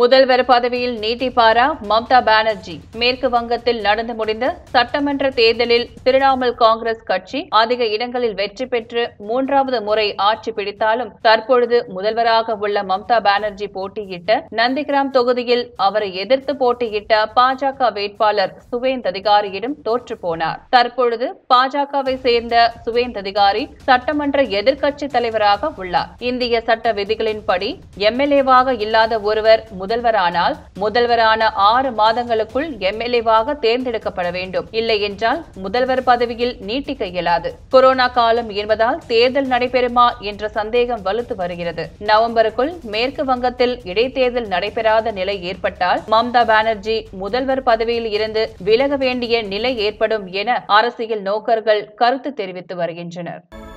முதல்வர் பதவியில் நீட்டிப்பாரா மம்தா பானர்ஜி மேற்கு வங்கத்தில் நடந்து முடிந்த சட்டமன்ற தேர்தலில் திரிணாமுல் காங்கிரஸ் கட்சி அதிக இடங்களில் வெற்றி பெற்று மூன்றாவது முறை ஆட்சி பிடித்தாலும் தற்பொழுது முதல்வராக உள்ள மம்தா பானர்ஜி போட்டியிட்ட நந்திகிராம் தொகுதியில் அவரை எதிர்த்து போட்டியிட்ட பாஜக வேட்பாளர் சுவேந்த் அதிகாரியிடம் தோற்று போனார் தற்பொழுது பாஜகவை சேர்ந்த சுவேந்த் அதிகாரி சட்டமன்ற எதிர்க்கட்சி தலைவராக உள்ளார் இந்திய சட்ட விதிகளின்படி எம்எல்ஏவாக இல்லாத ஒருவர் முதல்வரானால் முதல்வரான ஆறு மாதங்களுக்குள் எம்எல்ஏவாக தேர்ந்தெடுக்கப்பட வேண்டும் இல்லை என்றால் முதல்வர் பதவியில் நீட்டிக்க இயலாது கொரோனா காலம் என்பதால் தேர்தல் நடைபெறுமா என்ற சந்தேகம் வலுத்து வருகிறது நவம்பருக்குள் மேற்கு வங்கத்தில் இடைத்தேர்தல் நடைபெறாத நிலை ஏற்பட்டால் மம்தா பானர்ஜி முதல்வர் பதவியில் இருந்து விலக வேண்டிய நிலை ஏற்படும் என அரசியல் நோக்கர்கள் கருத்து தெரிவித்து வருகின்றனர்